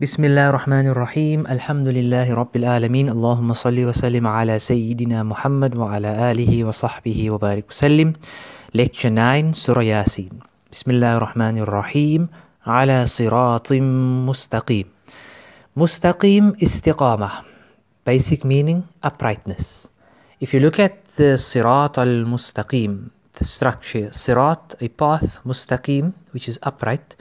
بسم الله الرحمن الرحيم الحمد لله رب العالمين اللهم صل وسلم على سيدنا محمد وعلى آله وصحبه وبارك وسلم Lecture 9 سورة ياسين بسم الله الرحمن الرحيم على صراط مستقيم مستقيم استقامة basic meaning uprightness if you look at the صراط المستقيم the structure صراط a path مستقيم which is upright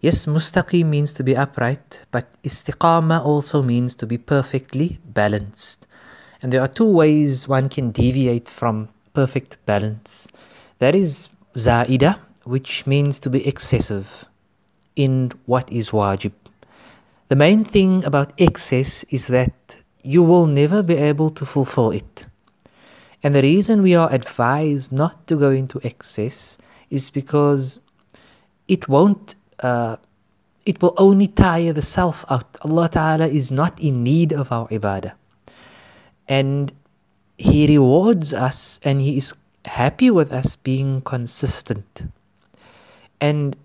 Yes, mustaqi means to be upright, but istiqama also means to be perfectly balanced. And there are two ways one can deviate from perfect balance. That is zaida, which means to be excessive in what is wajib. The main thing about excess is that you will never be able to fulfill it. And the reason we are advised not to go into excess is because it won't uh, it will only tire the self out. Allah Ta'ala is not in need of our ibadah. And He rewards us and He is happy with us being consistent. And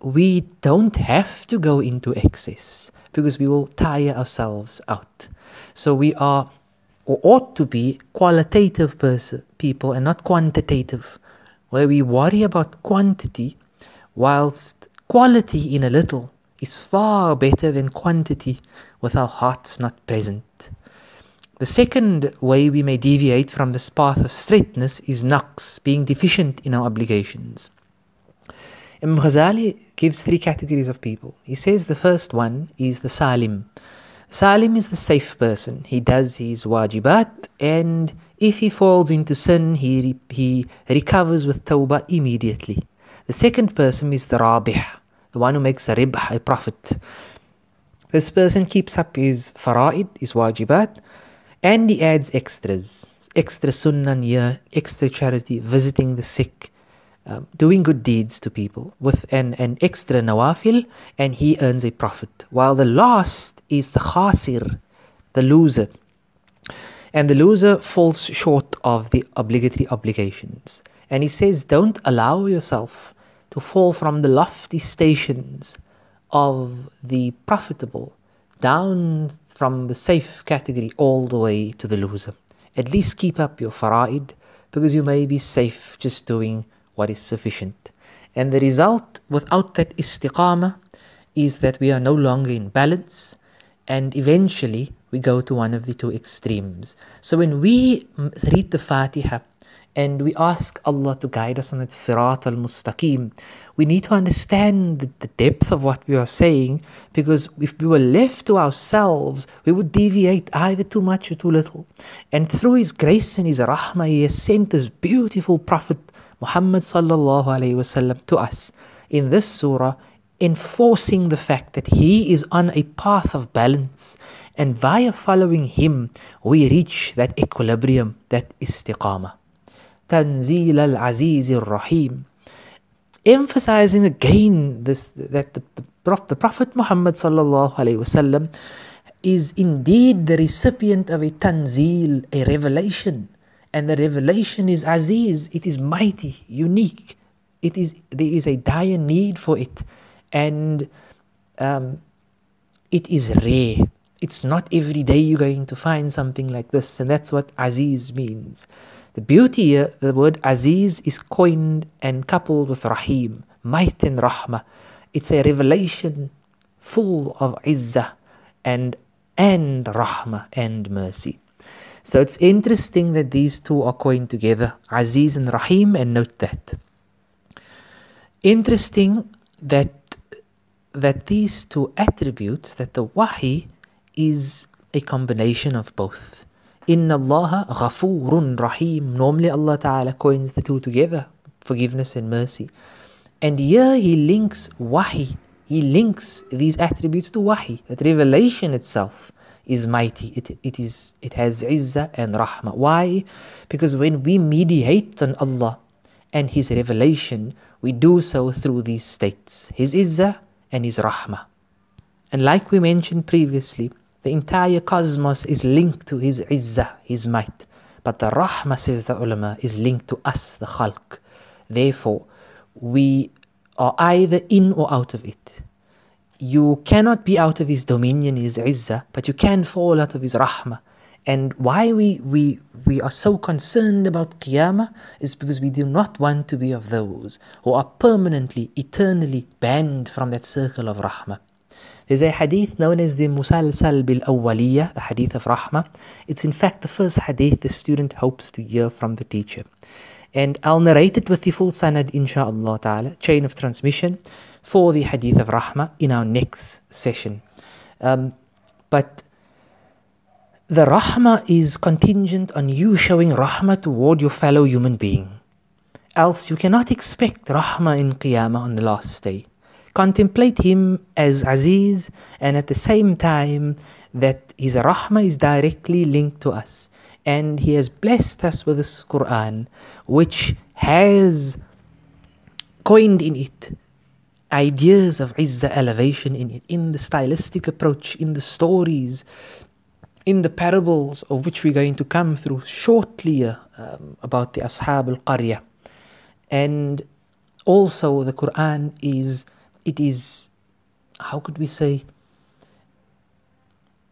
we don't have to go into excess because we will tire ourselves out. So we are or ought to be qualitative person, people and not quantitative, where we worry about quantity whilst Quality in a little is far better than quantity with our hearts not present. The second way we may deviate from this path of straightness is naqs, being deficient in our obligations. Imam Ghazali gives three categories of people. He says the first one is the salim. Salim is the safe person. He does his wajibat and if he falls into sin, he, he recovers with tawbah immediately. The second person is the rabih, the one who makes a ribh, a profit. This person keeps up his fara'id, his wajibat, and he adds extras. Extra sunnah year, extra charity, visiting the sick, um, doing good deeds to people with an, an extra nawafil, and he earns a profit. While the last is the khasir, the loser. And the loser falls short of the obligatory obligations. And he says, don't allow yourself to fall from the lofty stations of the profitable down from the safe category all the way to the loser. At least keep up your fara'id because you may be safe just doing what is sufficient. And the result without that istiqamah is that we are no longer in balance and eventually we go to one of the two extremes. So when we read the Fatiha, and we ask Allah to guide us on that Sirat al Mustaqim. We need to understand the, the depth of what we are saying because if we were left to ourselves, we would deviate either too much or too little. And through His grace and His rahmah, He has sent this beautiful Prophet Muhammad sallallahu alaihi wasallam to us in this surah, enforcing the fact that He is on a path of balance. And via following Him, we reach that equilibrium, that istiqamah. Tanzil al Aziz al Rahim. Emphasizing again this that the, the Prophet Muhammad sallallahu alaihi wasallam is indeed the recipient of a tanzil, a revelation. And the revelation is aziz, it is mighty, unique. It is there is a dire need for it, and um, it is rare. It's not every day you're going to find something like this, and that's what aziz means. The beauty here, uh, the word Aziz is coined and coupled with Rahim, might and Rahmah. It's a revelation full of Izzah and, and Rahmah and mercy. So it's interesting that these two are coined together, Aziz and Rahim, and note that. Interesting that that these two attributes, that the Wahi is a combination of both. Inna Allah ghafurun rahim. Normally Allah Ta'ala coins the two together, forgiveness and mercy. And here he links wahi. He links these attributes to wahi, that revelation itself is mighty. It, it, is, it has izzah and rahmah. Why? Because when we mediate on Allah and His revelation, we do so through these states His izzah and His rahmah. And like we mentioned previously, the entire cosmos is linked to His izzah, His might. But the rahmah, says the ulama, is linked to us, the khalq. Therefore, we are either in or out of it. You cannot be out of His dominion, His izzah, but you can fall out of His rahmah. And why we, we, we are so concerned about Qiyamah is because we do not want to be of those who are permanently, eternally banned from that circle of Rahmah is a hadith known as the Musalsal bil Awaliya, the hadith of Rahma. It's in fact the first hadith the student hopes to hear from the teacher. And I'll narrate it with the full sanad, inshaAllah ta'ala, chain of transmission for the hadith of Rahma in our next session. Um, but the Rahmah is contingent on you showing Rahmah toward your fellow human being. Else you cannot expect Rahmah in Qiyamah on the last day contemplate him as Aziz and at the same time that his rahmah is directly linked to us and he has blessed us with this Quran which has coined in it ideas of izzah elevation in it in the stylistic approach in the stories in the parables of which we're going to come through shortly uh, um, about the ashab al-qaryah and also the quran is it is, how could we say,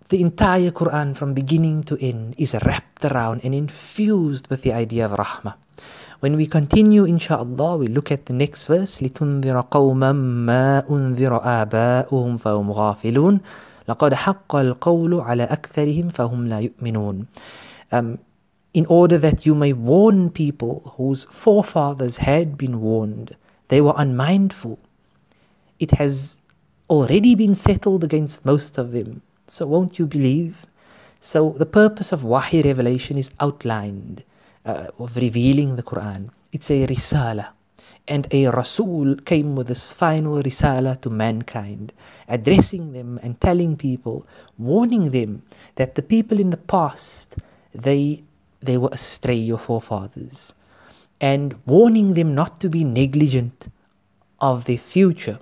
the entire Quran from beginning to end is wrapped around and infused with the idea of rahmah. When we continue, inshallah, we look at the next verse, لِتُنذِرَ قَوْمًا مَا أُنذِرَ آبَاؤُهُمْ فَهُمْ غَافِلُونَ لَقَدْ حَقَّ الْقَوْلُ عَلَى أَكْثَرِهِمْ فَهُمْ لَا يُؤْمِنُونَ um, In order that you may warn people whose forefathers had been warned, they were unmindful it has already been settled against most of them. So won't you believe? So the purpose of Wahi revelation is outlined uh, of revealing the Quran. It's a risala. And a Rasul came with this final risala to mankind, addressing them and telling people, warning them that the people in the past, they, they were astray, your forefathers, and warning them not to be negligent of their future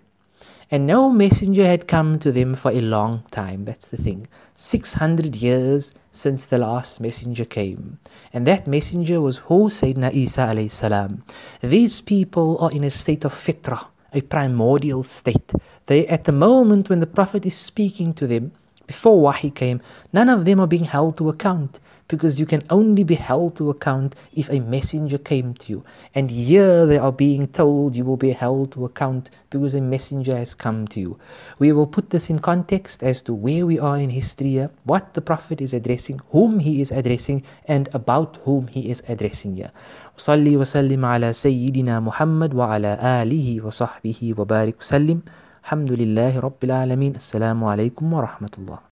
and no messenger had come to them for a long time. That's the thing. 600 years since the last messenger came. And that messenger was who? Sayyidina Isa alayhi salam. These people are in a state of fitrah, a primordial state. They, at the moment when the Prophet is speaking to them, before Wahi came, none of them are being held to account because you can only be held to account if a messenger came to you. And here they are being told you will be held to account because a messenger has come to you. We will put this in context as to where we are in history, what the Prophet is addressing, whom he is addressing, and about whom he is addressing here. صلي وسلم على سيدنا محمد وعلى آله وصحبه وبارك وسلم الحمد لله رب العالمين السلام عليكم ورحمة الله